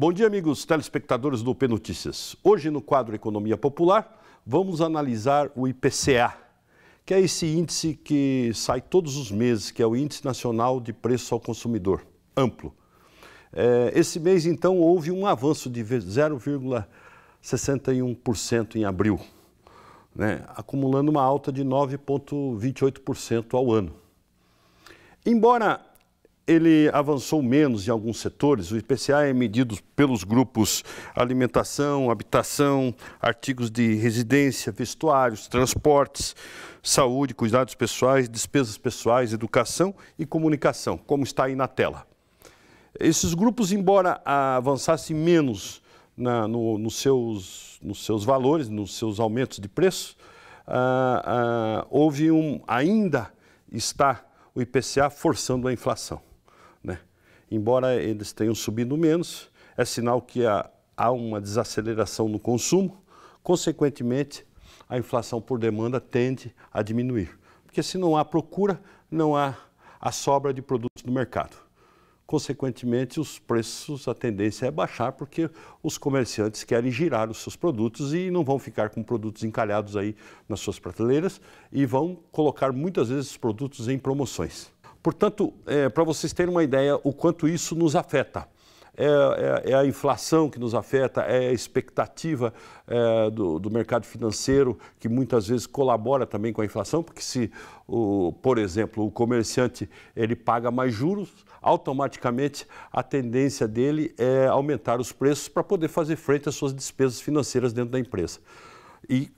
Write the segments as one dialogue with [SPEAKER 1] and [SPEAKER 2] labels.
[SPEAKER 1] Bom dia, amigos telespectadores do P Notícias. Hoje, no quadro Economia Popular, vamos analisar o IPCA, que é esse índice que sai todos os meses, que é o Índice Nacional de Preço ao Consumidor, amplo. É, esse mês, então, houve um avanço de 0,61% em abril, né? acumulando uma alta de 9,28% ao ano. Embora ele avançou menos em alguns setores. O IPCA é medido pelos grupos alimentação, habitação, artigos de residência, vestuários, transportes, saúde, cuidados pessoais, despesas pessoais, educação e comunicação, como está aí na tela. Esses grupos, embora avançassem menos na, no, nos, seus, nos seus valores, nos seus aumentos de preço, ah, ah, houve um ainda está o IPCA forçando a inflação embora eles tenham subido menos, é sinal que há, há uma desaceleração no consumo, consequentemente, a inflação por demanda tende a diminuir. Porque se não há procura, não há a sobra de produtos no mercado. Consequentemente, os preços, a tendência é baixar, porque os comerciantes querem girar os seus produtos e não vão ficar com produtos encalhados aí nas suas prateleiras e vão colocar muitas vezes os produtos em promoções. Portanto, é, para vocês terem uma ideia o quanto isso nos afeta. É, é, é, a inflação que nos afeta, é a expectativa é, do, do, mercado financeiro, que muitas vezes colabora também com a inflação, porque se, o, por exemplo, o comerciante ele paga mais juros, automaticamente a tendência dele é aumentar os preços para poder fazer frente às suas despesas financeiras dentro da empresa. E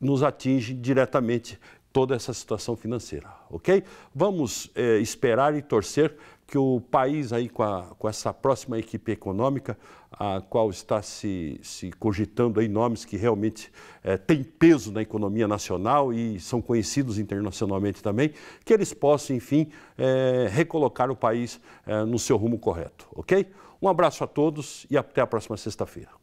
[SPEAKER 1] nos atinge diretamente toda essa situação financeira, ok? Vamos é, esperar e torcer que o país aí com, a, com essa próxima equipe econômica, a qual está se, se cogitando aí nomes que realmente é, têm peso na economia nacional e são conhecidos internacionalmente também, que eles possam, enfim, é, recolocar o país é, no seu rumo correto, ok? Um abraço a todos e até a próxima sexta-feira.